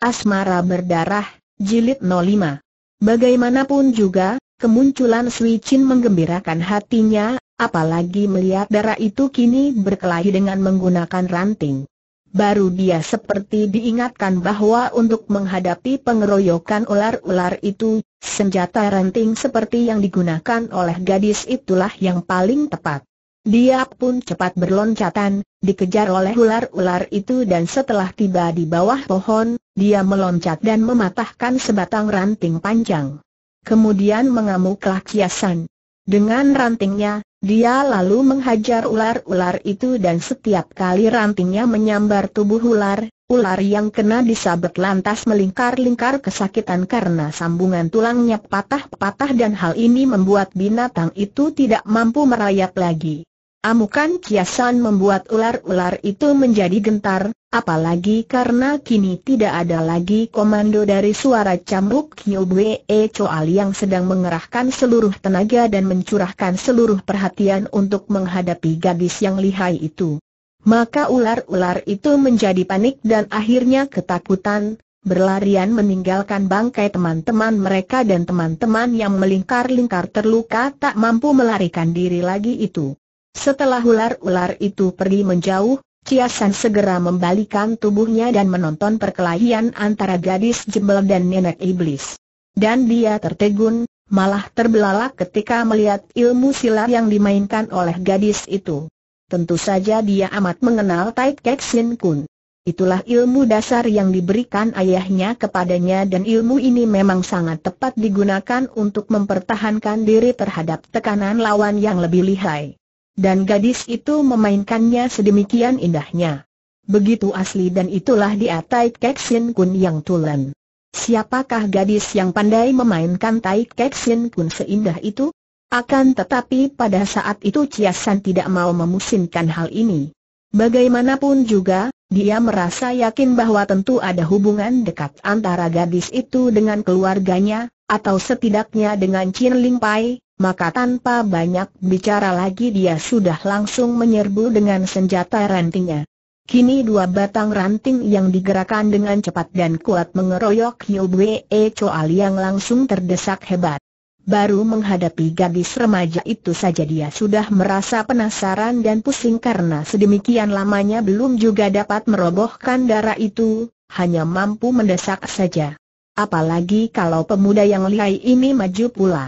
Asmara Berdarah, Jilid 05. Bagaimanapun juga, kemunculan Sui Chin menggembirakan hatinya, apalagi melihat darah itu kini berkelahi dengan menggunakan ranting. Baru dia seperti diingatkan bahwa untuk menghadapi pengeroyokan ular-ular itu, senjata ranting seperti yang digunakan oleh gadis itulah yang paling tepat. Dia pun cepat berloncatan, dikejar oleh ular-ular itu dan setelah tiba di bawah pohon, dia meloncat dan mematahkan sebatang ranting panjang. Kemudian mengamuklah kiasan. Dengan rantingnya, dia lalu menghajar ular-ular itu dan setiap kali rantingnya menyambar tubuh ular, ular yang kena disabet lantas melingkar-lingkar kesakitan karena sambungan tulangnya patah-patah dan hal ini membuat binatang itu tidak mampu merayap lagi. Amukan kiasan membuat ular-ular itu menjadi gentar, apalagi karena kini tidak ada lagi komando dari suara cambuk Kyubwe e Choal yang sedang mengerahkan seluruh tenaga dan mencurahkan seluruh perhatian untuk menghadapi gadis yang lihai itu. Maka ular-ular itu menjadi panik dan akhirnya ketakutan, berlarian meninggalkan bangkai teman-teman mereka dan teman-teman yang melingkar-lingkar terluka tak mampu melarikan diri lagi itu. Setelah ular-ular itu pergi menjauh, Chia San segera membalikan tubuhnya dan menonton perkelahian antara gadis jebel dan nenek iblis. Dan dia tertegun, malah terbelalak ketika melihat ilmu silat yang dimainkan oleh gadis itu. Tentu saja dia amat mengenal Tai Kek Sin Kun. Itulah ilmu dasar yang diberikan ayahnya kepadanya dan ilmu ini memang sangat tepat digunakan untuk mempertahankan diri terhadap tekanan lawan yang lebih lihai dan gadis itu memainkannya sedemikian indahnya. Begitu asli dan itulah dia Tai Kek Sin Kun yang tulen. Siapakah gadis yang pandai memainkan Tai Kek Sin Kun seindah itu? Akan tetapi pada saat itu Ciasan tidak mau memusingkan hal ini. Bagaimanapun juga, dia merasa yakin bahwa tentu ada hubungan dekat antara gadis itu dengan keluarganya, atau setidaknya dengan Chin Ling Pai, maka tanpa banyak bicara lagi dia sudah langsung menyerbu dengan senjata rantingnya. Kini dua batang ranting yang digerakkan dengan cepat dan kuat mengeroyok Yobwe Choal yang langsung terdesak hebat. Baru menghadapi gadis remaja itu saja dia sudah merasa penasaran dan pusing karena sedemikian lamanya belum juga dapat merobohkan darah itu, hanya mampu mendesak saja. Apalagi kalau pemuda yang lihai ini maju pula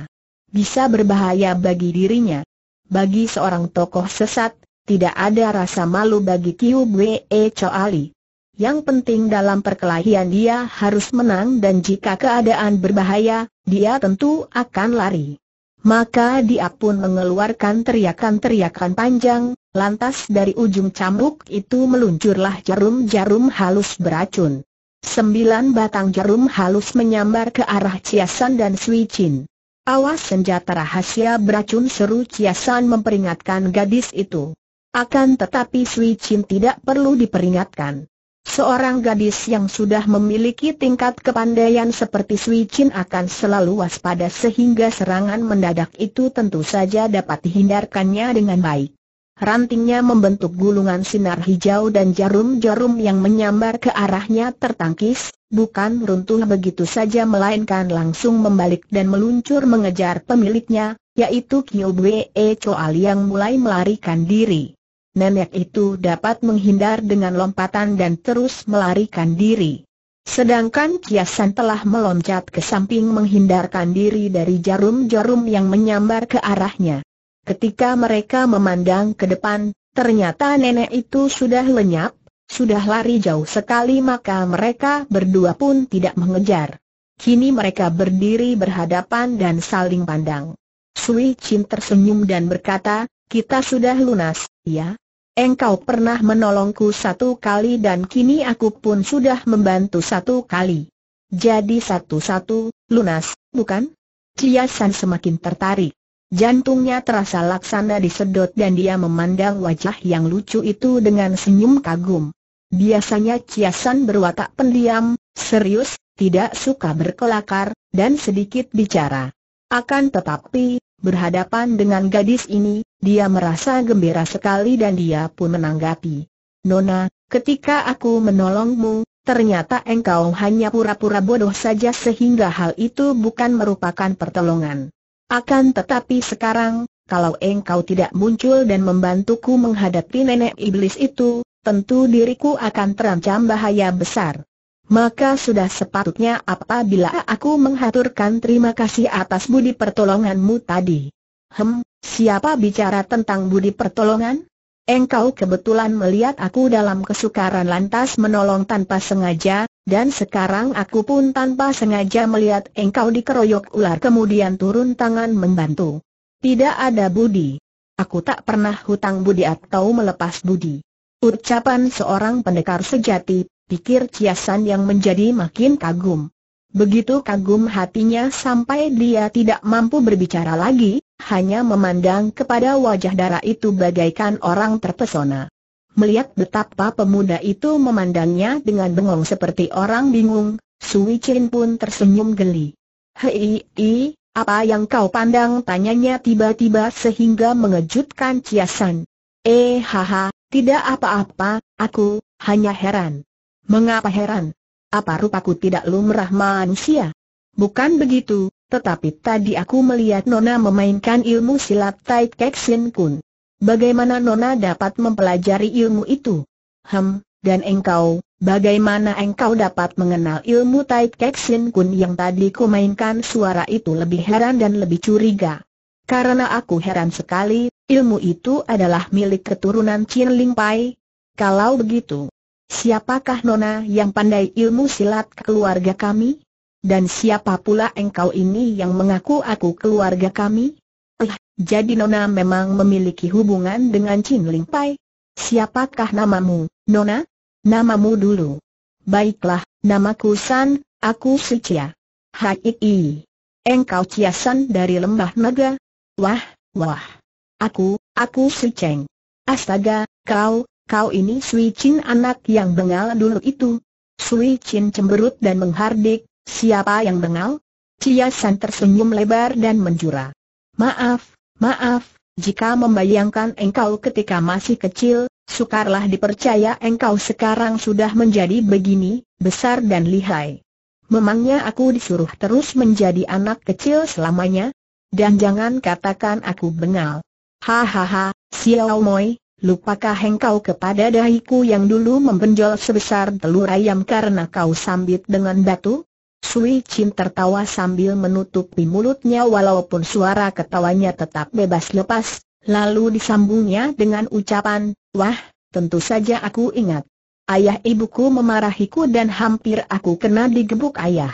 bisa berbahaya bagi dirinya. Bagi seorang tokoh sesat, tidak ada rasa malu bagi Kiu Bwe e Ali. Yang penting dalam perkelahian dia harus menang dan jika keadaan berbahaya, dia tentu akan lari. Maka dia pun mengeluarkan teriakan-teriakan panjang, lantas dari ujung cambuk itu meluncurlah jarum-jarum halus beracun. Sembilan batang jarum halus menyambar ke arah Ciasan dan Sui Chin. Awas senjata rahasia beracun seru Ciasan memperingatkan gadis itu. Akan tetapi Sui Chin tidak perlu diperingatkan. Seorang gadis yang sudah memiliki tingkat kepandaian seperti Sui Chin akan selalu waspada sehingga serangan mendadak itu tentu saja dapat dihindarkannya dengan baik rantingnya membentuk gulungan sinar hijau dan jarum-jarum yang menyambar ke arahnya tertangkis, bukan runtuh begitu saja melainkan langsung membalik dan meluncur mengejar pemiliknya, yaitu Kyobwe e Choal yang mulai melarikan diri. Nenek itu dapat menghindar dengan lompatan dan terus melarikan diri. Sedangkan Kiasan telah meloncat ke samping menghindarkan diri dari jarum-jarum yang menyambar ke arahnya. Ketika mereka memandang ke depan, ternyata nenek itu sudah lenyap, sudah lari jauh sekali maka mereka berdua pun tidak mengejar. Kini mereka berdiri berhadapan dan saling pandang. Sui Chin tersenyum dan berkata, kita sudah lunas, ya? Engkau pernah menolongku satu kali dan kini aku pun sudah membantu satu kali. Jadi satu-satu, lunas, bukan? Chia San semakin tertarik. Jantungnya terasa laksana disedot dan dia memandang wajah yang lucu itu dengan senyum kagum. Biasanya Ciasan berwatak pendiam, serius, tidak suka berkelakar, dan sedikit bicara. Akan tetapi, berhadapan dengan gadis ini, dia merasa gembira sekali dan dia pun menanggapi. Nona, ketika aku menolongmu, ternyata engkau hanya pura-pura bodoh saja sehingga hal itu bukan merupakan pertolongan. Akan tetapi sekarang, kalau engkau tidak muncul dan membantuku menghadapi nenek iblis itu, tentu diriku akan terancam bahaya besar. Maka sudah sepatutnya apabila aku menghaturkan terima kasih atas budi pertolonganmu tadi. Hem, siapa bicara tentang budi pertolongan? Engkau kebetulan melihat aku dalam kesukaran lantas menolong tanpa sengaja, dan sekarang aku pun tanpa sengaja melihat engkau dikeroyok ular kemudian turun tangan membantu. Tidak ada budi. Aku tak pernah hutang budi atau melepas budi. Ucapan seorang pendekar sejati, pikir Ciasan yang menjadi makin kagum. Begitu kagum hatinya sampai dia tidak mampu berbicara lagi, hanya memandang kepada wajah darah itu bagaikan orang terpesona. Melihat betapa pemuda itu memandangnya dengan bengong seperti orang bingung, Sui Chin pun tersenyum geli. Hei, apa yang kau pandang? Tanyanya tiba-tiba sehingga mengejutkan San. Eh, haha, tidak apa-apa, aku hanya heran. Mengapa heran? Apa rupa ku tidak lumrah manusia? Bukan begitu, tetapi tadi aku melihat Nona memainkan ilmu silat Tai Kek Sin Kun. Bagaimana Nona dapat mempelajari ilmu itu? Hem, dan engkau, bagaimana engkau dapat mengenal ilmu Tai Kek Sin Kun yang tadi ku mainkan suara itu lebih heran dan lebih curiga. Karena aku heran sekali, ilmu itu adalah milik keturunan Chin Ling Pai. Kalau begitu, siapakah Nona yang pandai ilmu silat keluarga kami? Dan siapa pula engkau ini yang mengaku aku keluarga kami? Jadi Nona memang memiliki hubungan dengan Chin Ling Pai? Siapakah namamu, Nona? Namamu dulu. Baiklah, namaku San, aku Chia. Hai, engkau Ciasan dari Lembah Naga? Wah, wah. Aku, aku Sucieng. Astaga, kau, kau ini Sui Chin anak yang bengal dulu itu. Sui Chin cemberut dan menghardik, siapa yang bengal? Ciasan tersenyum lebar dan menjura. Maaf, Maaf, jika membayangkan engkau ketika masih kecil, sukarlah dipercaya engkau sekarang sudah menjadi begini, besar dan lihai. Memangnya aku disuruh terus menjadi anak kecil selamanya? Dan jangan katakan aku bengal. Hahaha, Xiao Moi, lupakah engkau kepada dahiku yang dulu membenjol sebesar telur ayam karena kau sambit dengan batu? Sui Chin tertawa sambil menutupi mulutnya walaupun suara ketawanya tetap bebas lepas, lalu disambungnya dengan ucapan, Wah, tentu saja aku ingat. Ayah ibuku memarahiku dan hampir aku kena digebuk ayah.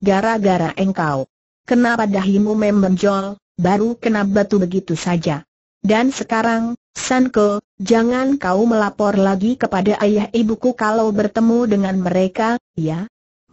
Gara-gara engkau. Kenapa dahimu membenjol, baru kena batu begitu saja. Dan sekarang, Sanko, jangan kau melapor lagi kepada ayah ibuku kalau bertemu dengan mereka, ya?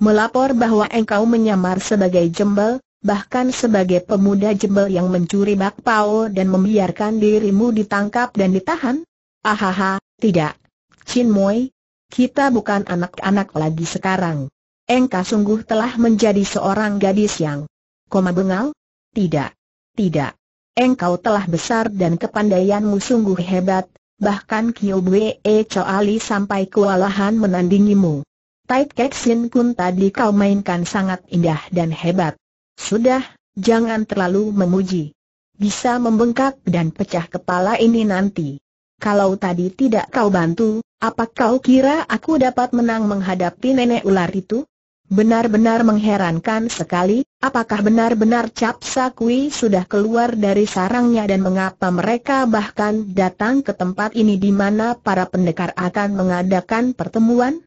melapor bahwa engkau menyamar sebagai jembel, bahkan sebagai pemuda jembel yang mencuri bakpao dan membiarkan dirimu ditangkap dan ditahan? Ahaha, tidak. Chin Moi, kita bukan anak-anak lagi sekarang. Engkau sungguh telah menjadi seorang gadis yang koma bengal? Tidak. Tidak. Engkau telah besar dan kepandaianmu sungguh hebat, bahkan Kiobwe E. Ali sampai kewalahan menandingimu. Tai Kek Sin Kun tadi kau mainkan sangat indah dan hebat. Sudah, jangan terlalu memuji. Bisa membengkak dan pecah kepala ini nanti. Kalau tadi tidak kau bantu, apa kau kira aku dapat menang menghadapi nenek ular itu? Benar-benar mengherankan sekali, apakah benar-benar capsa Sakui sudah keluar dari sarangnya dan mengapa mereka bahkan datang ke tempat ini di mana para pendekar akan mengadakan pertemuan?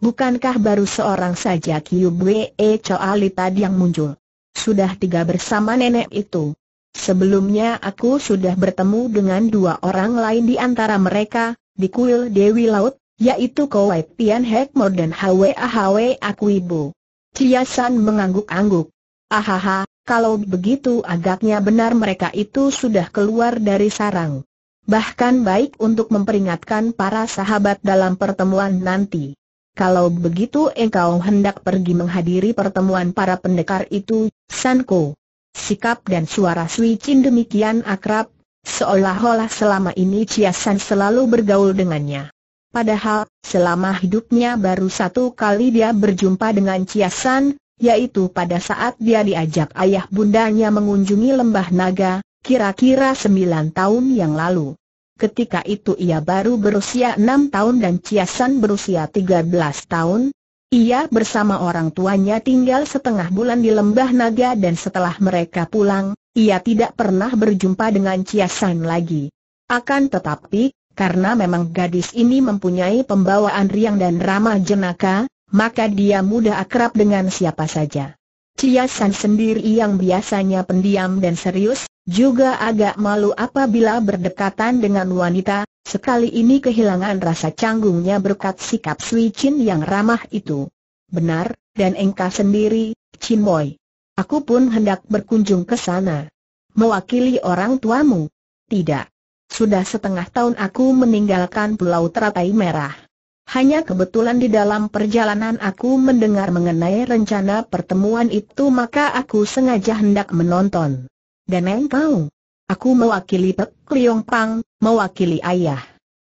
Bukankah baru seorang saja Kiu Bwe Choali tadi yang muncul? Sudah tiga bersama nenek itu. Sebelumnya aku sudah bertemu dengan dua orang lain di antara mereka, di kuil Dewi Laut, yaitu Kowai Pian Hekmor dan Hwa Hwa ah Aku Ibu. Ciasan mengangguk-angguk. Ahaha, kalau begitu agaknya benar mereka itu sudah keluar dari sarang. Bahkan baik untuk memperingatkan para sahabat dalam pertemuan nanti. Kalau begitu engkau hendak pergi menghadiri pertemuan para pendekar itu, Sanko. Sikap dan suara Sui Chin demikian akrab, seolah-olah selama ini Chia San selalu bergaul dengannya. Padahal, selama hidupnya baru satu kali dia berjumpa dengan Chia San, yaitu pada saat dia diajak ayah bundanya mengunjungi lembah naga, kira-kira sembilan tahun yang lalu. Ketika itu ia baru berusia enam tahun dan Ciasan berusia tiga belas tahun. Ia bersama orang tuanya tinggal setengah bulan di Lembah Naga dan setelah mereka pulang, ia tidak pernah berjumpa dengan Ciasan lagi. Akan tetapi, karena memang gadis ini mempunyai pembawaan riang dan ramah jenaka, maka dia mudah akrab dengan siapa saja. Ciasan sendiri yang biasanya pendiam dan serius, juga agak malu apabila berdekatan dengan wanita, sekali ini kehilangan rasa canggungnya berkat sikap Sui Chin yang ramah itu. Benar, dan engkau sendiri, Chin Boy. Aku pun hendak berkunjung ke sana. Mewakili orang tuamu? Tidak. Sudah setengah tahun aku meninggalkan Pulau Teratai Merah. Hanya kebetulan di dalam perjalanan aku mendengar mengenai rencana pertemuan itu maka aku sengaja hendak menonton. Dan engkau? Aku mewakili Pek Liong Pang, mewakili ayah.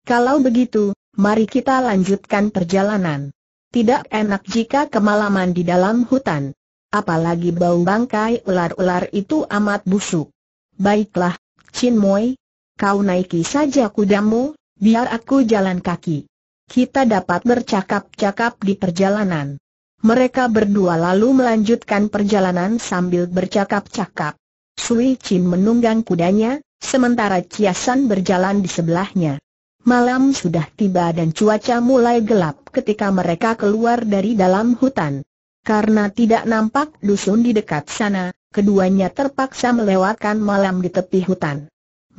Kalau begitu, mari kita lanjutkan perjalanan. Tidak enak jika kemalaman di dalam hutan. Apalagi bau bangkai ular-ular itu amat busuk. Baiklah, Chin Moi. Kau naiki saja kudamu, biar aku jalan kaki. Kita dapat bercakap-cakap di perjalanan. Mereka berdua lalu melanjutkan perjalanan sambil bercakap-cakap. Sui Chin menunggang kudanya, sementara San berjalan di sebelahnya. Malam sudah tiba dan cuaca mulai gelap ketika mereka keluar dari dalam hutan. Karena tidak nampak dusun di dekat sana, keduanya terpaksa melewatkan malam di tepi hutan.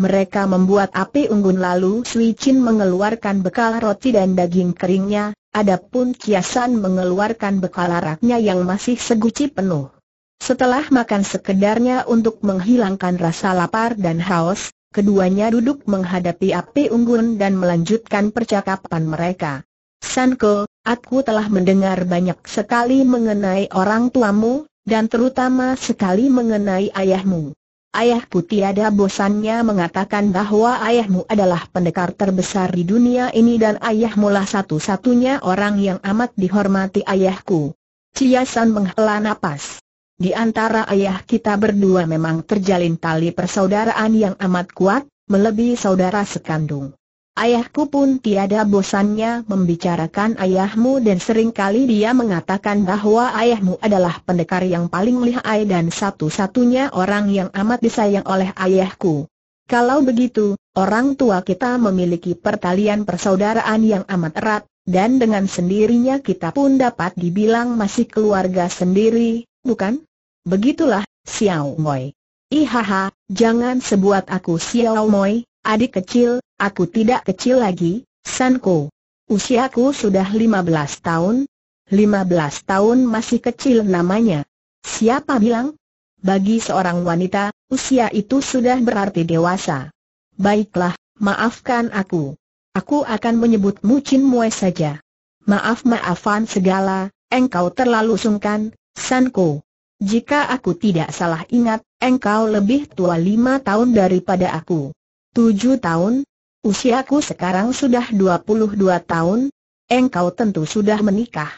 Mereka membuat api unggun lalu Sui Chin mengeluarkan bekal roti dan daging keringnya, adapun Kiasan mengeluarkan bekal araknya yang masih seguci penuh. Setelah makan sekedarnya untuk menghilangkan rasa lapar dan haus, keduanya duduk menghadapi api unggun dan melanjutkan percakapan mereka. Sanko, aku telah mendengar banyak sekali mengenai orang tuamu, dan terutama sekali mengenai ayahmu. Ayahku tiada bosannya mengatakan bahwa ayahmu adalah pendekar terbesar di dunia ini dan ayahmu lah satu-satunya orang yang amat dihormati ayahku. Ciasan menghela napas. Di antara ayah kita berdua memang terjalin tali persaudaraan yang amat kuat, melebihi saudara sekandung. Ayahku pun tiada bosannya membicarakan ayahmu dan seringkali dia mengatakan bahwa ayahmu adalah pendekar yang paling lihai dan satu-satunya orang yang amat disayang oleh ayahku. Kalau begitu, orang tua kita memiliki pertalian persaudaraan yang amat erat, dan dengan sendirinya kita pun dapat dibilang masih keluarga sendiri, bukan? Begitulah, Xiao Moi. Ihaha, jangan sebuat aku Xiao Moi, adik kecil, aku tidak kecil lagi, Sanko. Usiaku sudah 15 tahun. 15 tahun masih kecil namanya. Siapa bilang? Bagi seorang wanita, usia itu sudah berarti dewasa. Baiklah, maafkan aku. Aku akan menyebut Chin Mue saja. Maaf-maafan segala, engkau terlalu sungkan, Sanko. Jika aku tidak salah ingat, engkau lebih tua lima tahun daripada aku. Tujuh tahun? Usiaku sekarang sudah dua puluh dua tahun. Engkau tentu sudah menikah.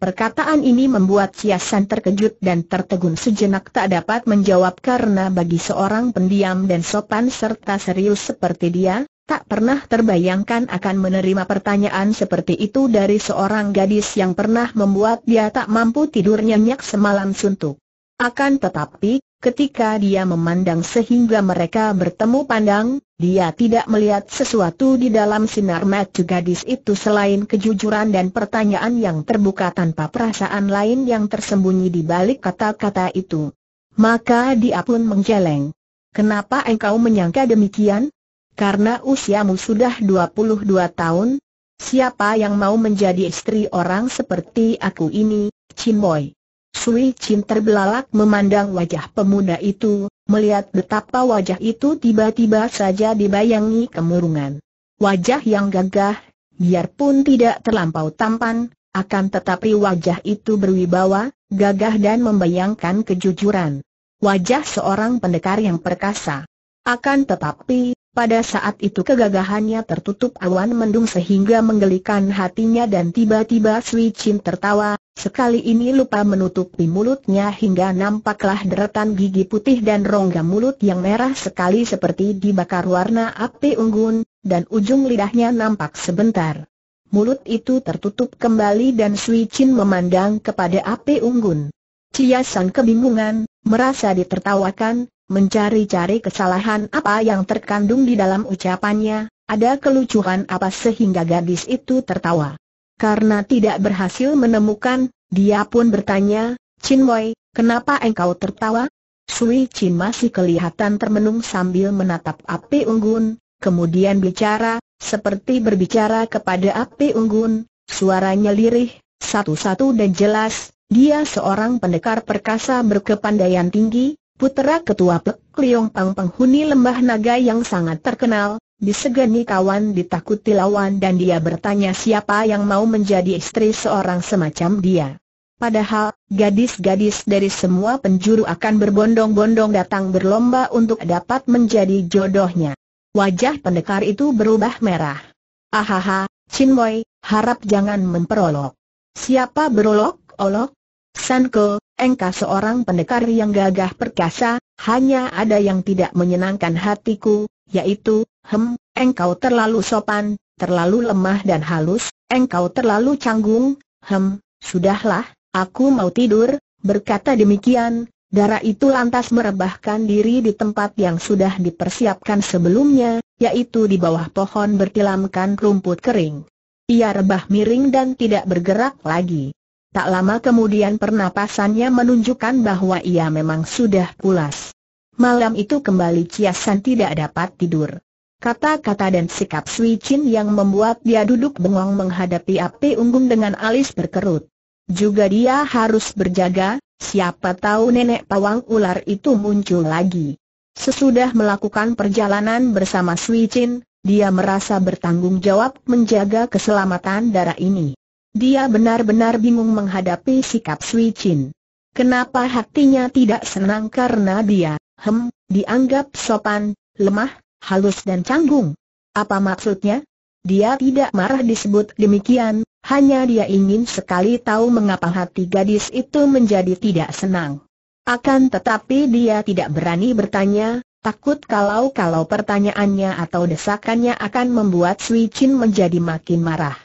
Perkataan ini membuat Siasan terkejut dan tertegun sejenak tak dapat menjawab karena bagi seorang pendiam dan sopan serta serius seperti dia, Tak pernah terbayangkan akan menerima pertanyaan seperti itu dari seorang gadis yang pernah membuat dia tak mampu tidur nyenyak semalam suntuk. Akan tetapi, ketika dia memandang sehingga mereka bertemu pandang, dia tidak melihat sesuatu di dalam sinar mata gadis itu selain kejujuran dan pertanyaan yang terbuka tanpa perasaan lain yang tersembunyi di balik kata-kata itu. Maka dia pun menjeleng. Kenapa engkau menyangka demikian? Karena usiamu sudah 22 tahun, siapa yang mau menjadi istri orang seperti aku ini, Chin Boy? Sui Chin terbelalak memandang wajah pemuda itu, melihat betapa wajah itu tiba-tiba saja dibayangi kemurungan. Wajah yang gagah, biarpun tidak terlampau tampan, akan tetapi wajah itu berwibawa, gagah dan membayangkan kejujuran. Wajah seorang pendekar yang perkasa. Akan tetapi, pada saat itu kegagahannya tertutup awan mendung sehingga menggelikan hatinya dan tiba-tiba Sui Chin tertawa, sekali ini lupa menutupi mulutnya hingga nampaklah deretan gigi putih dan rongga mulut yang merah sekali seperti dibakar warna api unggun, dan ujung lidahnya nampak sebentar. Mulut itu tertutup kembali dan Sui Chin memandang kepada api unggun. Chia kebingungan, merasa ditertawakan, mencari-cari kesalahan apa yang terkandung di dalam ucapannya, ada kelucuan apa sehingga gadis itu tertawa. Karena tidak berhasil menemukan, dia pun bertanya, Chin Wei, kenapa engkau tertawa? Sui Chin masih kelihatan termenung sambil menatap api unggun, kemudian bicara, seperti berbicara kepada api unggun, suaranya lirih, satu-satu dan jelas, dia seorang pendekar perkasa berkepandaian tinggi, Putera Ketua Pek Liong Pang penghuni lembah naga yang sangat terkenal, disegani kawan ditakuti lawan dan dia bertanya siapa yang mau menjadi istri seorang semacam dia. Padahal, gadis-gadis dari semua penjuru akan berbondong-bondong datang berlomba untuk dapat menjadi jodohnya. Wajah pendekar itu berubah merah. Ahaha, Chin Boy, harap jangan memperolok. Siapa berolok, olok? Sanko, Engkau seorang pendekar yang gagah perkasa, hanya ada yang tidak menyenangkan hatiku, yaitu, hem, engkau terlalu sopan, terlalu lemah dan halus, engkau terlalu canggung, hem, sudahlah, aku mau tidur, berkata demikian, darah itu lantas merebahkan diri di tempat yang sudah dipersiapkan sebelumnya, yaitu di bawah pohon bertilamkan rumput kering. Ia rebah miring dan tidak bergerak lagi. Tak lama kemudian pernapasannya menunjukkan bahwa ia memang sudah pulas. Malam itu kembali Ciasan tidak dapat tidur. Kata-kata dan sikap Sui Chin yang membuat dia duduk bengong menghadapi api unggun dengan alis berkerut. Juga dia harus berjaga, siapa tahu nenek pawang ular itu muncul lagi. Sesudah melakukan perjalanan bersama Sui Chin, dia merasa bertanggung jawab menjaga keselamatan darah ini. Dia benar-benar bingung menghadapi sikap Sui Chin. Kenapa hatinya tidak senang karena dia, hem, dianggap sopan, lemah, halus dan canggung. Apa maksudnya? Dia tidak marah disebut demikian, hanya dia ingin sekali tahu mengapa hati gadis itu menjadi tidak senang. Akan tetapi dia tidak berani bertanya, takut kalau-kalau pertanyaannya atau desakannya akan membuat Sui Chin menjadi makin marah.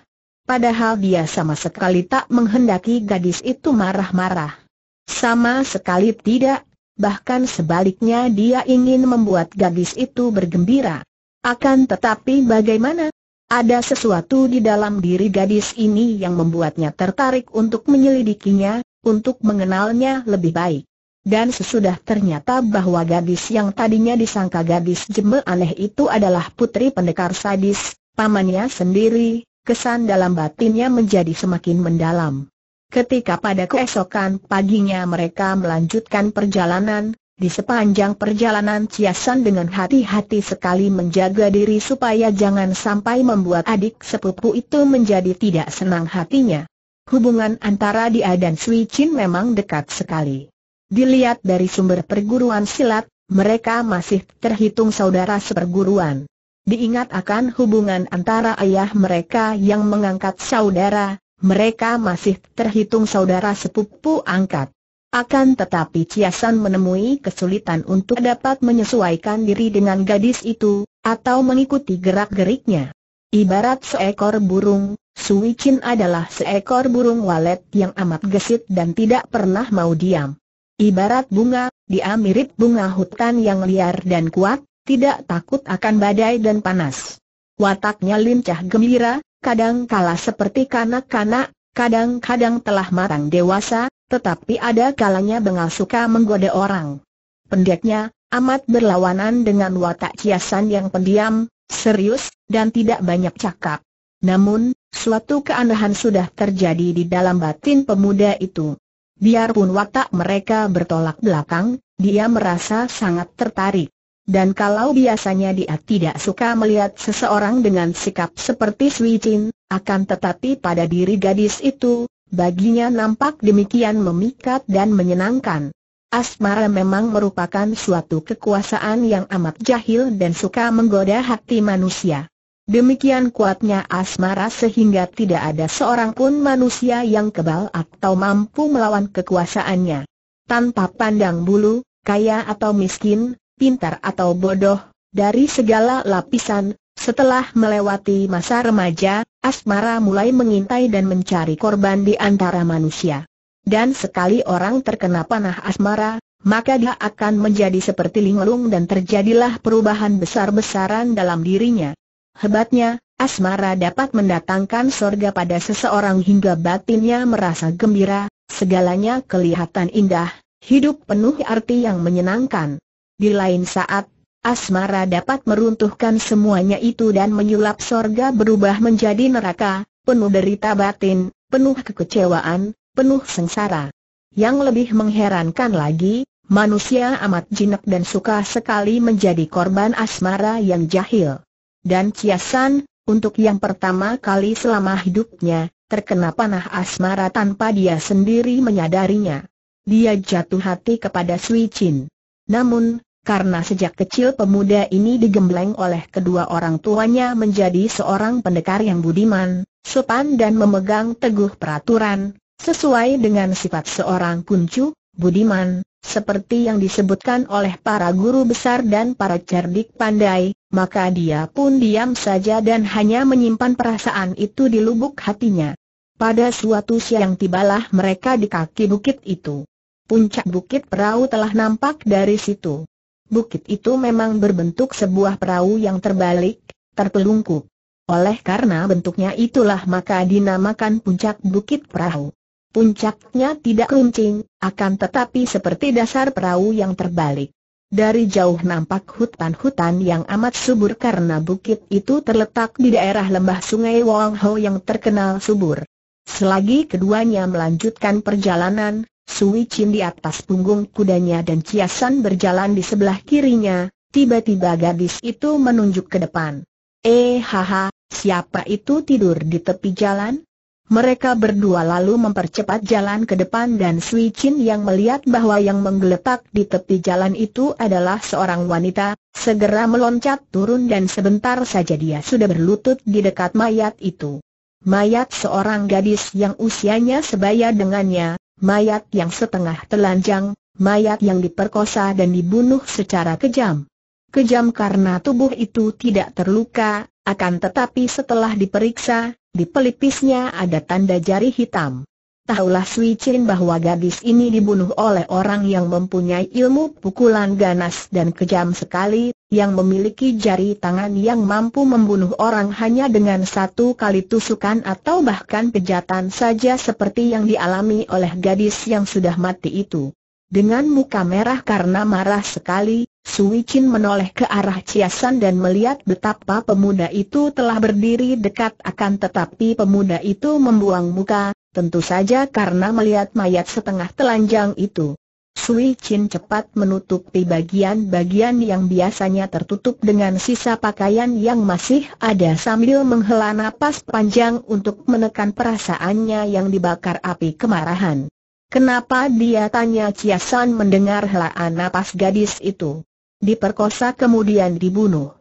Padahal dia sama sekali tak menghendaki gadis itu marah-marah. Sama sekali tidak, bahkan sebaliknya dia ingin membuat gadis itu bergembira. Akan tetapi bagaimana? Ada sesuatu di dalam diri gadis ini yang membuatnya tertarik untuk menyelidikinya, untuk mengenalnya lebih baik. Dan sesudah ternyata bahwa gadis yang tadinya disangka gadis jembe aneh itu adalah putri pendekar sadis, pamannya sendiri, kesan dalam batinnya menjadi semakin mendalam. Ketika pada keesokan paginya mereka melanjutkan perjalanan, di sepanjang perjalanan Ciasan dengan hati-hati sekali menjaga diri supaya jangan sampai membuat adik sepupu itu menjadi tidak senang hatinya. Hubungan antara dia dan Sui Chin memang dekat sekali. Dilihat dari sumber perguruan silat, mereka masih terhitung saudara seperguruan. Diingat akan hubungan antara ayah mereka yang mengangkat saudara, mereka masih terhitung saudara sepupu angkat. Akan tetapi Ciasan menemui kesulitan untuk dapat menyesuaikan diri dengan gadis itu, atau mengikuti gerak-geriknya. Ibarat seekor burung, Sui Chin adalah seekor burung walet yang amat gesit dan tidak pernah mau diam. Ibarat bunga, dia mirip bunga hutan yang liar dan kuat, tidak takut akan badai dan panas. Wataknya lincah gembira, kadang kala seperti kanak-kanak, kadang-kadang telah matang dewasa, tetapi ada kalanya bengal suka menggoda orang. Pendeknya, amat berlawanan dengan watak kiasan yang pendiam, serius, dan tidak banyak cakap. Namun, suatu keanehan sudah terjadi di dalam batin pemuda itu. Biarpun watak mereka bertolak belakang, dia merasa sangat tertarik. Dan kalau biasanya dia tidak suka melihat seseorang dengan sikap seperti Sui Chin, akan tetapi pada diri gadis itu, baginya nampak demikian memikat dan menyenangkan. Asmara memang merupakan suatu kekuasaan yang amat jahil dan suka menggoda hati manusia. Demikian kuatnya asmara sehingga tidak ada seorang pun manusia yang kebal atau mampu melawan kekuasaannya. Tanpa pandang bulu, kaya atau miskin, pintar atau bodoh, dari segala lapisan, setelah melewati masa remaja, asmara mulai mengintai dan mencari korban di antara manusia. Dan sekali orang terkena panah asmara, maka dia akan menjadi seperti linglung dan terjadilah perubahan besar-besaran dalam dirinya. Hebatnya, asmara dapat mendatangkan sorga pada seseorang hingga batinnya merasa gembira, segalanya kelihatan indah, hidup penuh arti yang menyenangkan. Di lain saat, asmara dapat meruntuhkan semuanya itu dan menyulap sorga berubah menjadi neraka, penuh derita batin, penuh kekecewaan, penuh sengsara. Yang lebih mengherankan lagi, manusia amat jinak dan suka sekali menjadi korban asmara yang jahil. Dan Ciasan, untuk yang pertama kali selama hidupnya, terkena panah asmara tanpa dia sendiri menyadarinya. Dia jatuh hati kepada Sui Chin. Namun, karena sejak kecil pemuda ini digembleng oleh kedua orang tuanya menjadi seorang pendekar yang budiman, sopan dan memegang teguh peraturan, sesuai dengan sifat seorang kuncu, budiman, seperti yang disebutkan oleh para guru besar dan para cerdik pandai, maka dia pun diam saja dan hanya menyimpan perasaan itu di lubuk hatinya. Pada suatu siang tibalah mereka di kaki bukit itu. Puncak bukit perahu telah nampak dari situ bukit itu memang berbentuk sebuah perahu yang terbalik, tertelungkup. Oleh karena bentuknya itulah maka dinamakan puncak bukit perahu. Puncaknya tidak runcing, akan tetapi seperti dasar perahu yang terbalik. Dari jauh nampak hutan-hutan yang amat subur karena bukit itu terletak di daerah lembah sungai Wong Ho yang terkenal subur. Selagi keduanya melanjutkan perjalanan, Sui Chin di atas punggung kudanya dan Chia San berjalan di sebelah kirinya, tiba-tiba gadis itu menunjuk ke depan. Eh haha, siapa itu tidur di tepi jalan? Mereka berdua lalu mempercepat jalan ke depan dan Sui Chin yang melihat bahwa yang menggeletak di tepi jalan itu adalah seorang wanita, segera meloncat turun dan sebentar saja dia sudah berlutut di dekat mayat itu. Mayat seorang gadis yang usianya sebaya dengannya, mayat yang setengah telanjang, mayat yang diperkosa dan dibunuh secara kejam. Kejam karena tubuh itu tidak terluka, akan tetapi setelah diperiksa, di pelipisnya ada tanda jari hitam. Tahulah Sui Chin bahwa gadis ini dibunuh oleh orang yang mempunyai ilmu pukulan ganas dan kejam sekali, yang memiliki jari tangan yang mampu membunuh orang hanya dengan satu kali tusukan atau bahkan pejatan saja seperti yang dialami oleh gadis yang sudah mati itu. Dengan muka merah karena marah sekali, Sui Chin menoleh ke arah Ciasan dan melihat betapa pemuda itu telah berdiri dekat akan tetapi pemuda itu membuang muka, tentu saja karena melihat mayat setengah telanjang itu. Sui Chin cepat menutupi bagian-bagian yang biasanya tertutup dengan sisa pakaian yang masih ada sambil menghela napas panjang untuk menekan perasaannya yang dibakar api kemarahan. Kenapa dia tanya Ciasan mendengar helaan napas gadis itu? diperkosa kemudian dibunuh.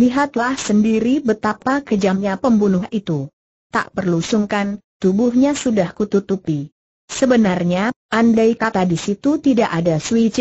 Lihatlah sendiri betapa kejamnya pembunuh itu. Tak perlu sungkan, tubuhnya sudah kututupi. Sebenarnya, andai kata di situ tidak ada Sui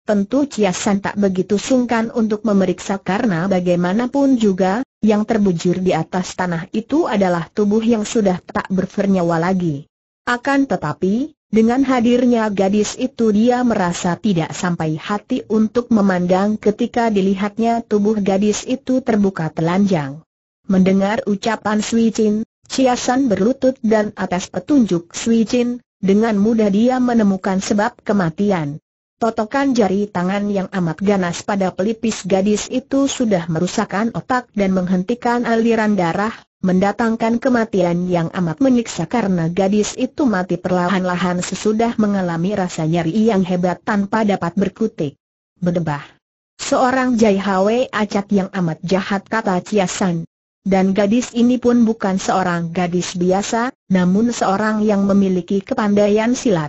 tentu Ciasan tak begitu sungkan untuk memeriksa karena bagaimanapun juga, yang terbujur di atas tanah itu adalah tubuh yang sudah tak bernyawa lagi. Akan tetapi, dengan hadirnya gadis itu dia merasa tidak sampai hati untuk memandang ketika dilihatnya tubuh gadis itu terbuka telanjang. Mendengar ucapan Sui Chin, San berlutut dan atas petunjuk Sui Chin, dengan mudah dia menemukan sebab kematian. Totokan jari tangan yang amat ganas pada pelipis gadis itu sudah merusakkan otak dan menghentikan aliran darah, mendatangkan kematian yang amat menyiksa karena gadis itu mati perlahan-lahan sesudah mengalami rasa nyeri yang hebat tanpa dapat berkutik. Berdebah. Seorang jaihawe Acat yang amat jahat kata Ciasan. Dan gadis ini pun bukan seorang gadis biasa, namun seorang yang memiliki kepandaian silat.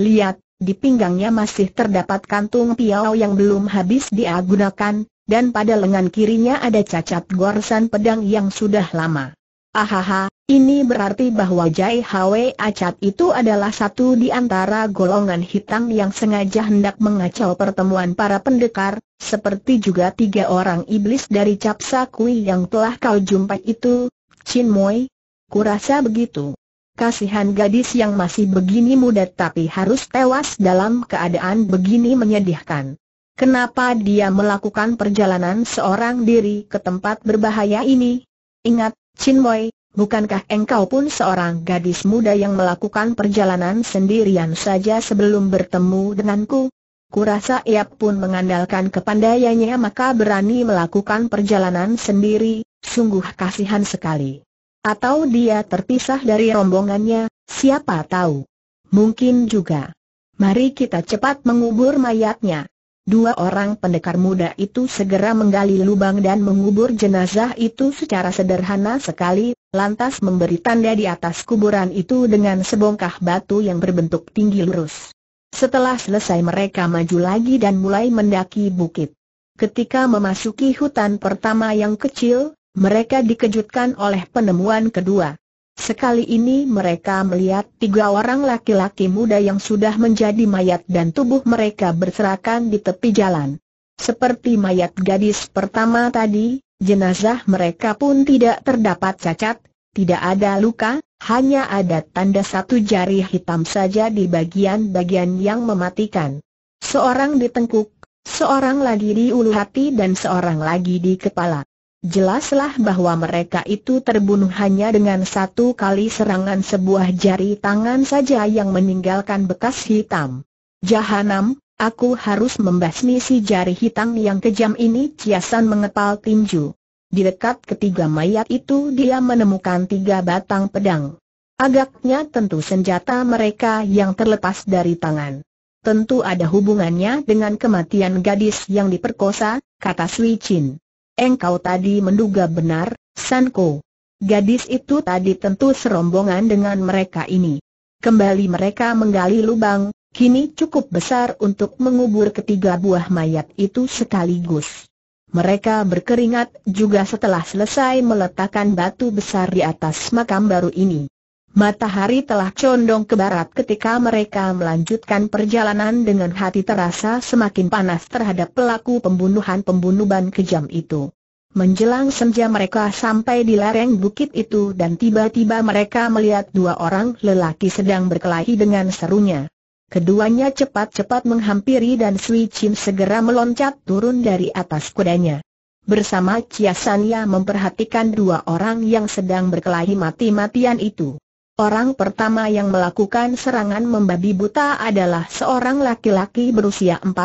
Lihat, di pinggangnya masih terdapat kantung piau yang belum habis dia gunakan, dan pada lengan kirinya ada cacat gorsan pedang yang sudah lama. Ahaha, ini berarti bahwa Jai Hwe Acat itu adalah satu di antara golongan hitam yang sengaja hendak mengacau pertemuan para pendekar, seperti juga tiga orang iblis dari Capsa Kui yang telah kau jumpai itu, Chin Moi. Kurasa begitu. Kasihan gadis yang masih begini muda tapi harus tewas dalam keadaan begini menyedihkan. Kenapa dia melakukan perjalanan seorang diri ke tempat berbahaya ini? Ingat, Chin Boy, bukankah engkau pun seorang gadis muda yang melakukan perjalanan sendirian saja sebelum bertemu denganku? Kurasa ia pun mengandalkan kepandaiannya maka berani melakukan perjalanan sendiri, sungguh kasihan sekali. Atau dia terpisah dari rombongannya, siapa tahu. Mungkin juga. Mari kita cepat mengubur mayatnya. Dua orang pendekar muda itu segera menggali lubang dan mengubur jenazah itu secara sederhana sekali, lantas memberi tanda di atas kuburan itu dengan sebongkah batu yang berbentuk tinggi lurus. Setelah selesai mereka maju lagi dan mulai mendaki bukit. Ketika memasuki hutan pertama yang kecil, mereka dikejutkan oleh penemuan kedua. Sekali ini mereka melihat tiga orang laki-laki muda yang sudah menjadi mayat dan tubuh mereka berserakan di tepi jalan. Seperti mayat gadis pertama tadi, jenazah mereka pun tidak terdapat cacat, tidak ada luka, hanya ada tanda satu jari hitam saja di bagian-bagian yang mematikan. Seorang ditengkuk, seorang lagi di ulu hati dan seorang lagi di kepala. Jelaslah bahwa mereka itu terbunuh hanya dengan satu kali serangan sebuah jari tangan saja yang meninggalkan bekas hitam. Jahanam, aku harus membasmi si jari hitam yang kejam ini Ciasan mengepal tinju. Di dekat ketiga mayat itu dia menemukan tiga batang pedang. Agaknya tentu senjata mereka yang terlepas dari tangan. Tentu ada hubungannya dengan kematian gadis yang diperkosa, kata Sui Chin. Engkau tadi menduga benar, Sanko. Gadis itu tadi tentu serombongan dengan mereka ini. Kembali mereka menggali lubang, kini cukup besar untuk mengubur ketiga buah mayat itu sekaligus. Mereka berkeringat juga setelah selesai meletakkan batu besar di atas makam baru ini. Matahari telah condong ke barat ketika mereka melanjutkan perjalanan dengan hati terasa semakin panas terhadap pelaku pembunuhan-pembunuhan kejam itu. Menjelang senja mereka sampai di lereng bukit itu dan tiba-tiba mereka melihat dua orang lelaki sedang berkelahi dengan serunya. Keduanya cepat-cepat menghampiri dan Sui Chin segera meloncat turun dari atas kudanya. Bersama Chia memperhatikan dua orang yang sedang berkelahi mati-matian itu. Orang pertama yang melakukan serangan membabi buta adalah seorang laki-laki berusia 40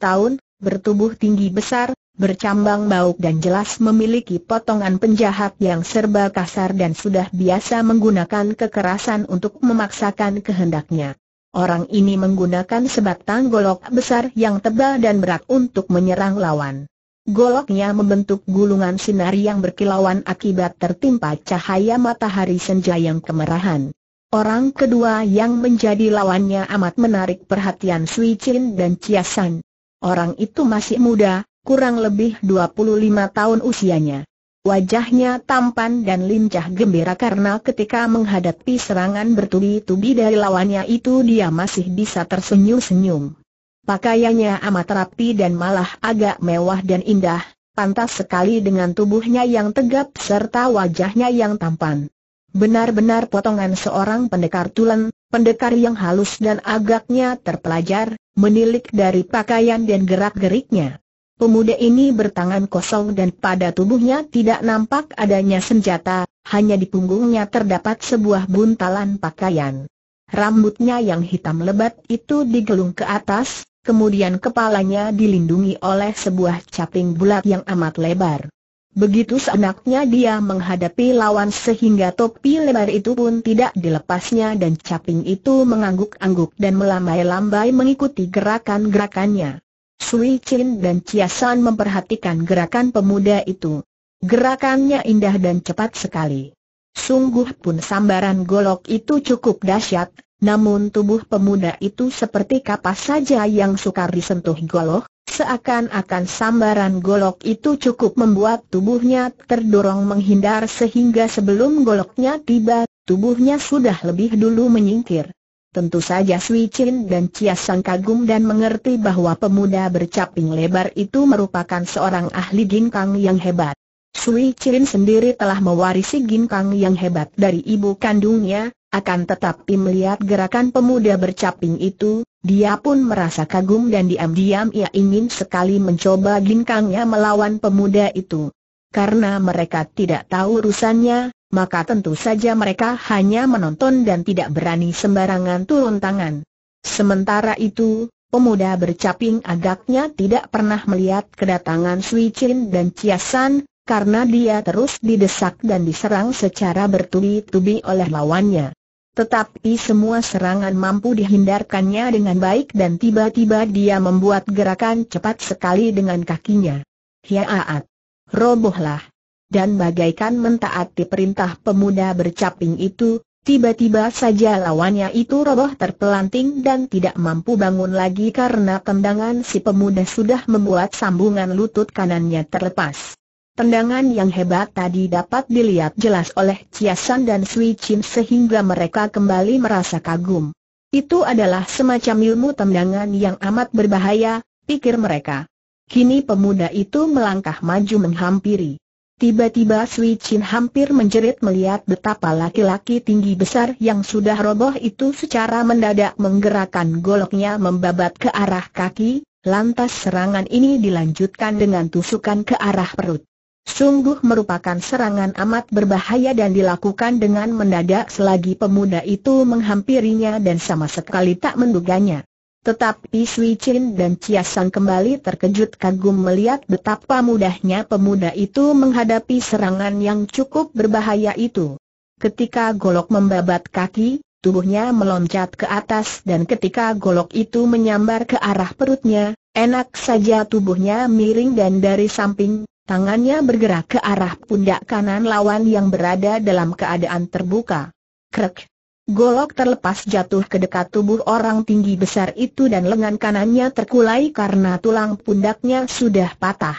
tahun, bertubuh tinggi besar, bercambang bau dan jelas memiliki potongan penjahat yang serba kasar dan sudah biasa menggunakan kekerasan untuk memaksakan kehendaknya. Orang ini menggunakan sebatang golok besar yang tebal dan berat untuk menyerang lawan. Goloknya membentuk gulungan sinar yang berkilauan akibat tertimpa cahaya matahari senja yang kemerahan. Orang kedua yang menjadi lawannya amat menarik perhatian Sui Chin dan Chia San. Orang itu masih muda, kurang lebih 25 tahun usianya. Wajahnya tampan dan lincah gembira karena ketika menghadapi serangan bertubi-tubi dari lawannya itu dia masih bisa tersenyum-senyum. Pakaiannya amat rapi dan malah agak mewah dan indah, pantas sekali dengan tubuhnya yang tegap serta wajahnya yang tampan. Benar-benar potongan seorang pendekar tulen, pendekar yang halus dan agaknya terpelajar, menilik dari pakaian dan gerak-geriknya. Pemuda ini bertangan kosong dan pada tubuhnya tidak nampak adanya senjata, hanya di punggungnya terdapat sebuah buntalan pakaian. Rambutnya yang hitam lebat itu digelung ke atas, kemudian kepalanya dilindungi oleh sebuah caping bulat yang amat lebar. Begitu seenaknya dia menghadapi lawan sehingga topi lebar itu pun tidak dilepasnya dan caping itu mengangguk-angguk dan melambai-lambai mengikuti gerakan-gerakannya. Sui Chin dan Chia San memperhatikan gerakan pemuda itu. Gerakannya indah dan cepat sekali. Sungguh pun sambaran golok itu cukup dahsyat, namun tubuh pemuda itu seperti kapas saja yang sukar disentuh golok, seakan-akan sambaran golok itu cukup membuat tubuhnya terdorong menghindar sehingga sebelum goloknya tiba, tubuhnya sudah lebih dulu menyingkir. Tentu saja Sui Chin dan Chia Sang kagum dan mengerti bahwa pemuda bercaping lebar itu merupakan seorang ahli ginkang yang hebat. Sui Chin sendiri telah mewarisi ginkang yang hebat dari ibu kandungnya, akan tetapi melihat gerakan pemuda bercaping itu, dia pun merasa kagum dan diam-diam ia ingin sekali mencoba ginkangnya melawan pemuda itu. Karena mereka tidak tahu urusannya, maka tentu saja mereka hanya menonton dan tidak berani sembarangan turun tangan. Sementara itu, pemuda bercaping agaknya tidak pernah melihat kedatangan Sui Chin dan Chiasan, karena dia terus didesak dan diserang secara bertubi-tubi oleh lawannya. Tetapi semua serangan mampu dihindarkannya dengan baik dan tiba-tiba dia membuat gerakan cepat sekali dengan kakinya. Hiaat! Robohlah! Dan bagaikan mentaati perintah pemuda bercaping itu, Tiba-tiba saja lawannya itu roboh terpelanting dan tidak mampu bangun lagi karena tendangan si pemuda sudah membuat sambungan lutut kanannya terlepas. Tendangan yang hebat tadi dapat dilihat jelas oleh Chiasan dan Sui Chin sehingga mereka kembali merasa kagum. Itu adalah semacam ilmu tendangan yang amat berbahaya, pikir mereka. Kini pemuda itu melangkah maju menghampiri. Tiba-tiba Sui Chin hampir menjerit melihat betapa laki-laki tinggi besar yang sudah roboh itu secara mendadak menggerakkan goloknya membabat ke arah kaki, lantas serangan ini dilanjutkan dengan tusukan ke arah perut. Sungguh merupakan serangan amat berbahaya dan dilakukan dengan mendadak selagi pemuda itu menghampirinya dan sama sekali tak menduganya. Tetapi Sui Chin dan Chia San kembali terkejut kagum melihat betapa mudahnya pemuda itu menghadapi serangan yang cukup berbahaya itu. Ketika golok membabat kaki, tubuhnya meloncat ke atas dan ketika golok itu menyambar ke arah perutnya, enak saja tubuhnya miring dan dari samping, Tangannya bergerak ke arah pundak kanan lawan yang berada dalam keadaan terbuka. Krek. Golok terlepas jatuh ke dekat tubuh orang tinggi besar itu dan lengan kanannya terkulai karena tulang pundaknya sudah patah.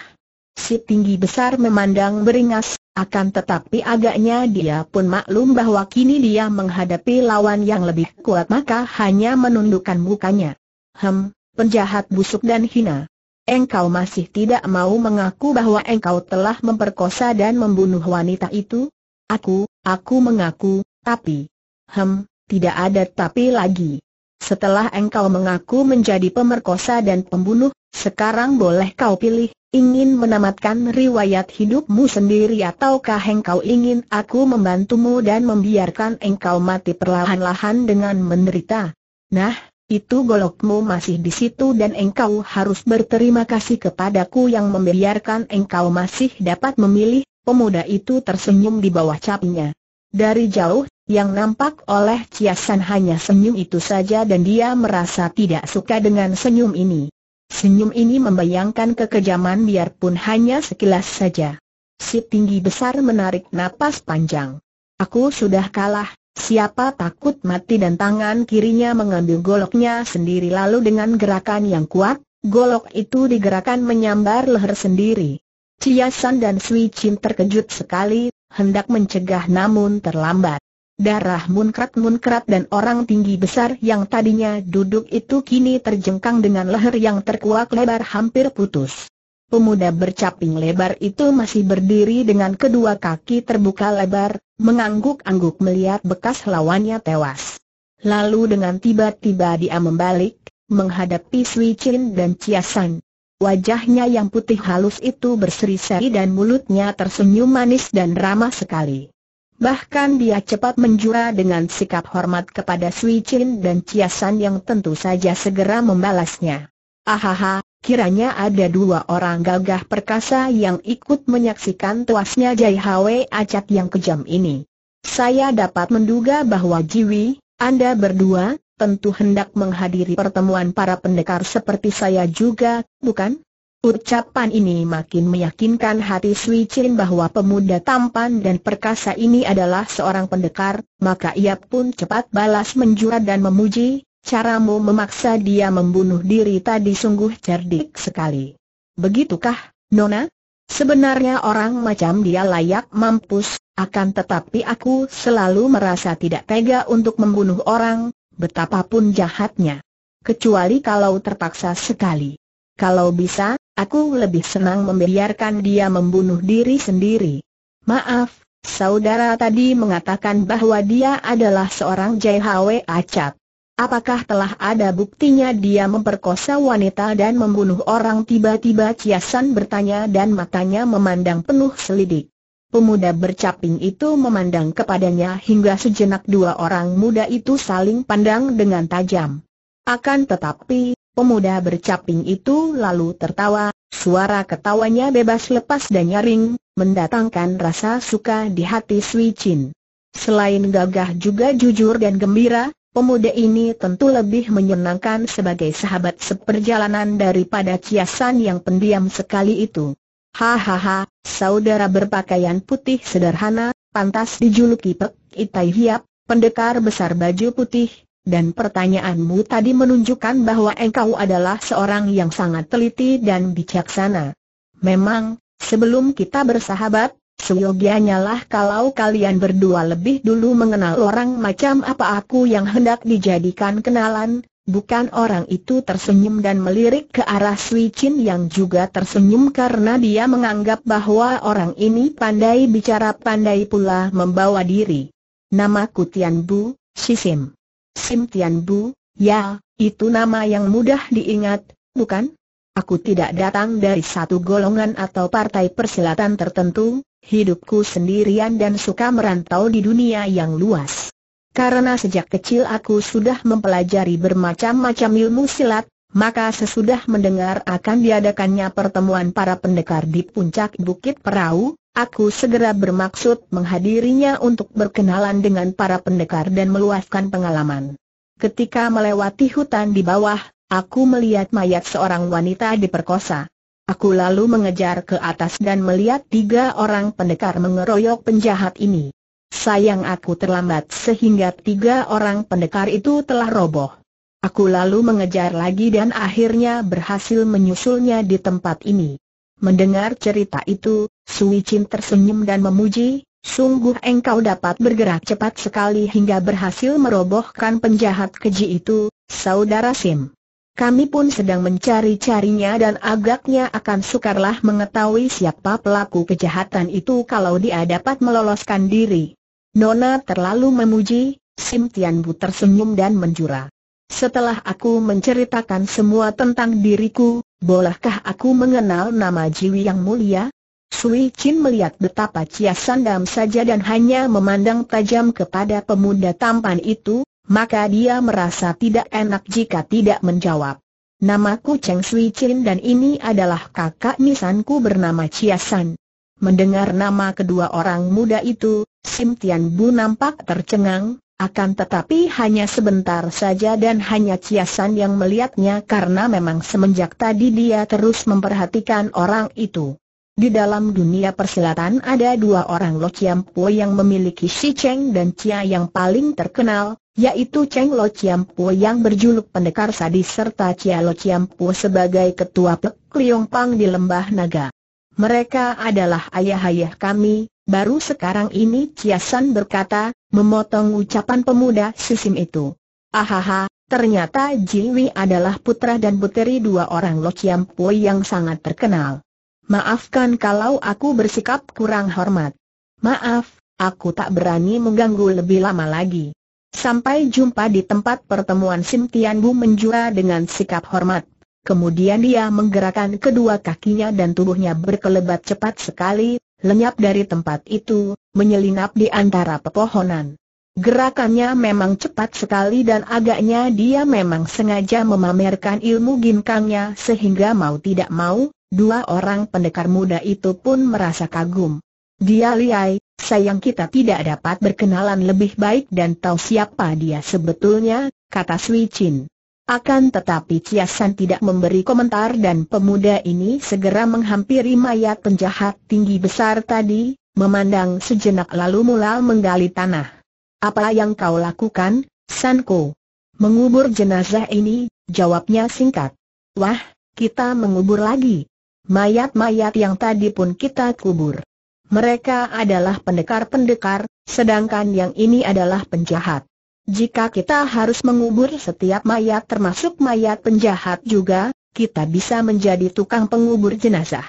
Si tinggi besar memandang beringas, akan tetapi agaknya dia pun maklum bahwa kini dia menghadapi lawan yang lebih kuat maka hanya menundukkan mukanya. Hem, penjahat busuk dan hina engkau masih tidak mau mengaku bahwa engkau telah memperkosa dan membunuh wanita itu? Aku, aku mengaku, tapi... Hem, tidak ada tapi lagi. Setelah engkau mengaku menjadi pemerkosa dan pembunuh, sekarang boleh kau pilih, ingin menamatkan riwayat hidupmu sendiri ataukah engkau ingin aku membantumu dan membiarkan engkau mati perlahan-lahan dengan menderita? Nah, itu golokmu masih di situ dan engkau harus berterima kasih kepadaku yang membiarkan engkau masih dapat memilih, pemuda itu tersenyum di bawah capnya. Dari jauh, yang nampak oleh Ciasan hanya senyum itu saja dan dia merasa tidak suka dengan senyum ini. Senyum ini membayangkan kekejaman biarpun hanya sekilas saja. Si tinggi besar menarik napas panjang. Aku sudah kalah, Siapa takut mati dan tangan kirinya mengambil goloknya sendiri lalu dengan gerakan yang kuat, golok itu digerakkan menyambar leher sendiri. Ciasan dan Sui Chin terkejut sekali, hendak mencegah namun terlambat. Darah munkrat-munkrat dan orang tinggi besar yang tadinya duduk itu kini terjengkang dengan leher yang terkuak lebar hampir putus. Pemuda bercaping lebar itu masih berdiri dengan kedua kaki terbuka lebar, mengangguk-angguk melihat bekas lawannya tewas. Lalu dengan tiba-tiba dia membalik, menghadapi Sui Chin dan Chia San. Wajahnya yang putih halus itu berseri-seri dan mulutnya tersenyum manis dan ramah sekali. Bahkan dia cepat menjura dengan sikap hormat kepada Sui Chin dan Chia San yang tentu saja segera membalasnya. Ahaha, Kiranya ada dua orang gagah perkasa yang ikut menyaksikan tuasnya Jai Hwe Acat yang kejam ini. Saya dapat menduga bahwa Jiwi, Anda berdua, tentu hendak menghadiri pertemuan para pendekar seperti saya juga, bukan? Ucapan ini makin meyakinkan hati Sui Chin bahwa pemuda tampan dan perkasa ini adalah seorang pendekar, maka ia pun cepat balas menjurat dan memuji, Caramu memaksa dia membunuh diri tadi sungguh cerdik sekali. Begitukah, Nona? Sebenarnya orang macam dia layak mampus, akan tetapi aku selalu merasa tidak tega untuk membunuh orang, betapapun jahatnya. Kecuali kalau terpaksa sekali. Kalau bisa, aku lebih senang membiarkan dia membunuh diri sendiri. Maaf, saudara tadi mengatakan bahwa dia adalah seorang JHW acap. Apakah telah ada buktinya dia memperkosa wanita dan membunuh orang tiba-tiba Ciasan bertanya dan matanya memandang penuh selidik. Pemuda bercaping itu memandang kepadanya hingga sejenak dua orang muda itu saling pandang dengan tajam. Akan tetapi, pemuda bercaping itu lalu tertawa, suara ketawanya bebas lepas dan nyaring, mendatangkan rasa suka di hati Sui Chin. Selain gagah juga jujur dan gembira, Pemuda ini tentu lebih menyenangkan sebagai sahabat seperjalanan daripada kiasan yang pendiam sekali itu. Hahaha, saudara berpakaian putih sederhana, pantas dijuluki Pek Itai Hiap, pendekar besar baju putih, dan pertanyaanmu tadi menunjukkan bahwa engkau adalah seorang yang sangat teliti dan bijaksana. Memang, sebelum kita bersahabat, Seyogianya lah kalau kalian berdua lebih dulu mengenal orang macam apa aku yang hendak dijadikan kenalan, bukan orang itu tersenyum dan melirik ke arah Sui Chin yang juga tersenyum karena dia menganggap bahwa orang ini pandai bicara pandai pula membawa diri. Namaku Tian Bu, Si Sim. Sim Tian Bu, ya, itu nama yang mudah diingat, bukan? Aku tidak datang dari satu golongan atau partai persilatan tertentu, hidupku sendirian dan suka merantau di dunia yang luas. Karena sejak kecil aku sudah mempelajari bermacam-macam ilmu silat, maka sesudah mendengar akan diadakannya pertemuan para pendekar di puncak Bukit Perahu, aku segera bermaksud menghadirinya untuk berkenalan dengan para pendekar dan meluaskan pengalaman. Ketika melewati hutan di bawah, aku melihat mayat seorang wanita diperkosa. Aku lalu mengejar ke atas dan melihat tiga orang pendekar mengeroyok penjahat ini. Sayang aku terlambat sehingga tiga orang pendekar itu telah roboh. Aku lalu mengejar lagi dan akhirnya berhasil menyusulnya di tempat ini. Mendengar cerita itu, Sui Chin tersenyum dan memuji, sungguh engkau dapat bergerak cepat sekali hingga berhasil merobohkan penjahat keji itu, Saudara Sim. Kami pun sedang mencari-carinya dan agaknya akan sukarlah mengetahui siapa pelaku kejahatan itu kalau dia dapat meloloskan diri. Nona terlalu memuji, Sim Tian Bu tersenyum dan menjura. Setelah aku menceritakan semua tentang diriku, bolehkah aku mengenal nama Jiwi yang mulia? Sui Chin melihat betapa Cia Sandam saja dan hanya memandang tajam kepada pemuda tampan itu, maka dia merasa tidak enak jika tidak menjawab. Namaku Cheng Sui Chin dan ini adalah kakak misanku bernama Chia San. Mendengar nama kedua orang muda itu, Sim Tian Bu nampak tercengang, akan tetapi hanya sebentar saja dan hanya San yang melihatnya karena memang semenjak tadi dia terus memperhatikan orang itu. Di dalam dunia persilatan ada dua orang Lo Chiam Po yang memiliki Si Cheng dan Chia yang paling terkenal, yaitu Cheng Lo Chiam Po yang berjuluk pendekar sadis serta Chia Lo Chiam Po sebagai ketua Pek Liong Pang di Lembah Naga. Mereka adalah ayah-ayah kami, baru sekarang ini Chia San berkata, memotong ucapan pemuda sisim itu. Ahaha, ternyata Jiwi adalah putra dan puteri dua orang Lo Chiam Po yang sangat terkenal. Maafkan kalau aku bersikap kurang hormat. Maaf, aku tak berani mengganggu lebih lama lagi. Sampai jumpa di tempat pertemuan Sim Tian Bu menjura dengan sikap hormat. Kemudian dia menggerakkan kedua kakinya dan tubuhnya berkelebat cepat sekali, lenyap dari tempat itu, menyelinap di antara pepohonan. Gerakannya memang cepat sekali dan agaknya dia memang sengaja memamerkan ilmu ginkangnya sehingga mau tidak mau, Dua orang pendekar muda itu pun merasa kagum. Dia liai, sayang kita tidak dapat berkenalan lebih baik dan tahu siapa dia sebetulnya, kata Sui Chin. Akan tetapi Ciasan tidak memberi komentar dan pemuda ini segera menghampiri mayat penjahat tinggi besar tadi, memandang sejenak lalu mula menggali tanah. Apa yang kau lakukan, Sanko? Mengubur jenazah ini, jawabnya singkat. Wah, kita mengubur lagi mayat-mayat yang tadi pun kita kubur. Mereka adalah pendekar-pendekar, sedangkan yang ini adalah penjahat. Jika kita harus mengubur setiap mayat termasuk mayat penjahat juga, kita bisa menjadi tukang pengubur jenazah.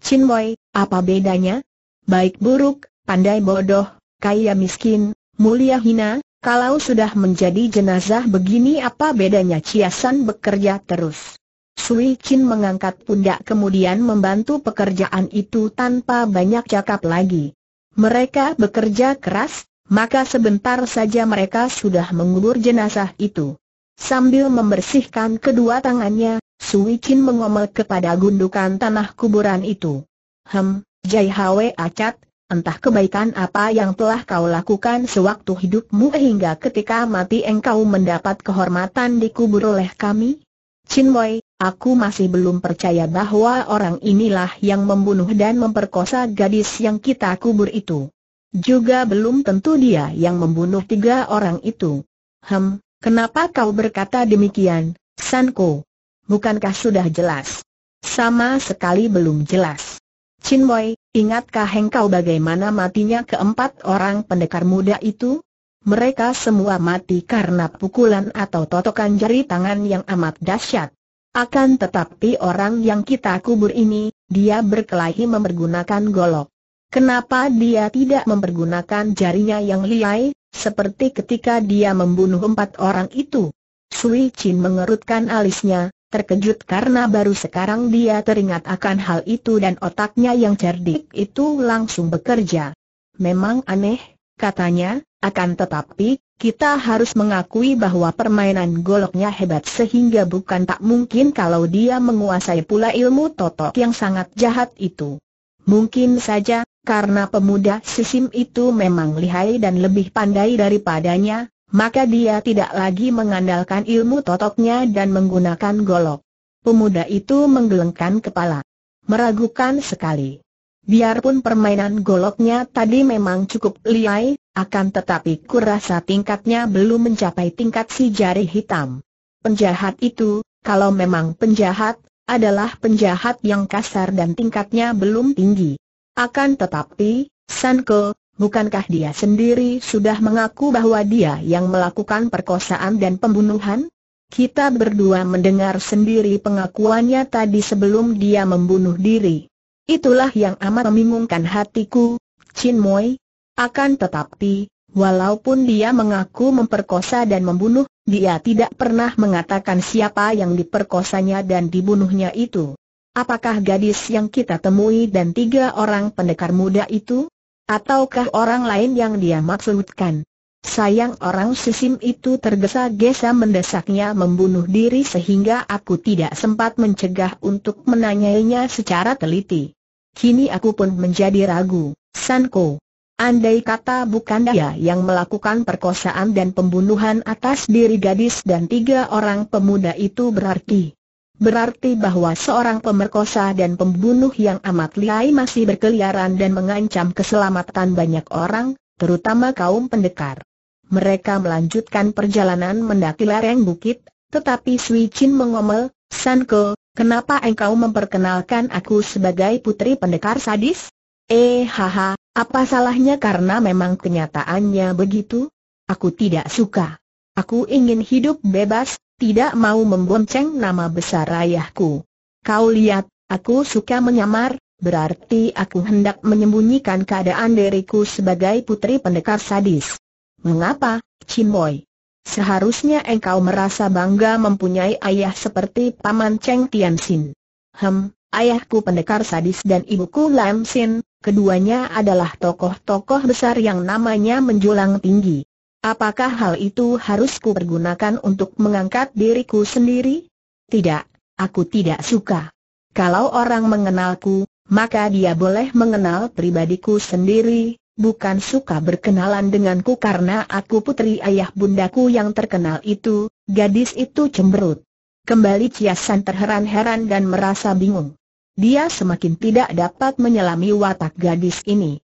Chin Moy, apa bedanya? Baik buruk, pandai bodoh, kaya miskin, mulia hina, kalau sudah menjadi jenazah begini apa bedanya Ciasan bekerja terus? Sui Chin mengangkat pundak kemudian membantu pekerjaan itu tanpa banyak cakap lagi. Mereka bekerja keras, maka sebentar saja mereka sudah mengubur jenazah itu. Sambil membersihkan kedua tangannya, Sui Chin mengomel kepada gundukan tanah kuburan itu. Hem, Jai Hwe Acat, entah kebaikan apa yang telah kau lakukan sewaktu hidupmu hingga ketika mati engkau mendapat kehormatan dikubur oleh kami? Chin Wei, Aku masih belum percaya bahwa orang inilah yang membunuh dan memperkosa gadis yang kita kubur itu. Juga belum tentu dia yang membunuh tiga orang itu. Hem, kenapa kau berkata demikian, Sanko? Bukankah sudah jelas? Sama sekali belum jelas. Chin ingatkah engkau bagaimana matinya keempat orang pendekar muda itu? Mereka semua mati karena pukulan atau totokan jari tangan yang amat dahsyat. Akan tetapi orang yang kita kubur ini, dia berkelahi mempergunakan golok. Kenapa dia tidak mempergunakan jarinya yang liai, seperti ketika dia membunuh empat orang itu? Sui Chin mengerutkan alisnya, terkejut karena baru sekarang dia teringat akan hal itu dan otaknya yang cerdik itu langsung bekerja. Memang aneh, katanya, akan tetapi, kita harus mengakui bahwa permainan goloknya hebat sehingga bukan tak mungkin kalau dia menguasai pula ilmu totok yang sangat jahat itu. Mungkin saja, karena pemuda sisim itu memang lihai dan lebih pandai daripadanya, maka dia tidak lagi mengandalkan ilmu totoknya dan menggunakan golok. Pemuda itu menggelengkan kepala. Meragukan sekali. Biarpun permainan goloknya tadi memang cukup liai, akan tetapi kurasa tingkatnya belum mencapai tingkat si jari hitam. Penjahat itu, kalau memang penjahat, adalah penjahat yang kasar dan tingkatnya belum tinggi. Akan tetapi, Sanko, bukankah dia sendiri sudah mengaku bahwa dia yang melakukan perkosaan dan pembunuhan? Kita berdua mendengar sendiri pengakuannya tadi sebelum dia membunuh diri. Itulah yang amat membingungkan hatiku, Chin Moi, akan tetapi, walaupun dia mengaku memperkosa dan membunuh, dia tidak pernah mengatakan siapa yang diperkosanya dan dibunuhnya itu. Apakah gadis yang kita temui dan tiga orang pendekar muda itu? Ataukah orang lain yang dia maksudkan? Sayang orang sisim itu tergesa-gesa mendesaknya membunuh diri sehingga aku tidak sempat mencegah untuk menanyainya secara teliti. Kini aku pun menjadi ragu, Sanko. Andai kata bukan dia yang melakukan perkosaan dan pembunuhan atas diri gadis dan tiga orang pemuda itu berarti Berarti bahwa seorang pemerkosa dan pembunuh yang amat lihai masih berkeliaran dan mengancam keselamatan banyak orang, terutama kaum pendekar Mereka melanjutkan perjalanan mendaki lereng bukit, tetapi Sui Chin mengomel, Sanko, kenapa engkau memperkenalkan aku sebagai putri pendekar sadis? Eh haha, apa salahnya karena memang kenyataannya begitu? Aku tidak suka. Aku ingin hidup bebas, tidak mau membonceng nama besar ayahku. Kau lihat, aku suka menyamar, berarti aku hendak menyembunyikan keadaan diriku sebagai putri pendekar sadis. Mengapa, Cimoy? Seharusnya engkau merasa bangga mempunyai ayah seperti Paman Cheng Tianxin. Hem, ayahku pendekar sadis dan ibuku Lam Sin, Keduanya adalah tokoh-tokoh besar yang namanya menjulang tinggi. Apakah hal itu harus kupergunakan untuk mengangkat diriku sendiri? Tidak, aku tidak suka. Kalau orang mengenalku, maka dia boleh mengenal pribadiku sendiri, bukan suka berkenalan denganku karena aku putri ayah bundaku yang terkenal itu, gadis itu cemberut. Kembali Ciasan terheran-heran dan merasa bingung dia semakin tidak dapat menyelami watak gadis ini.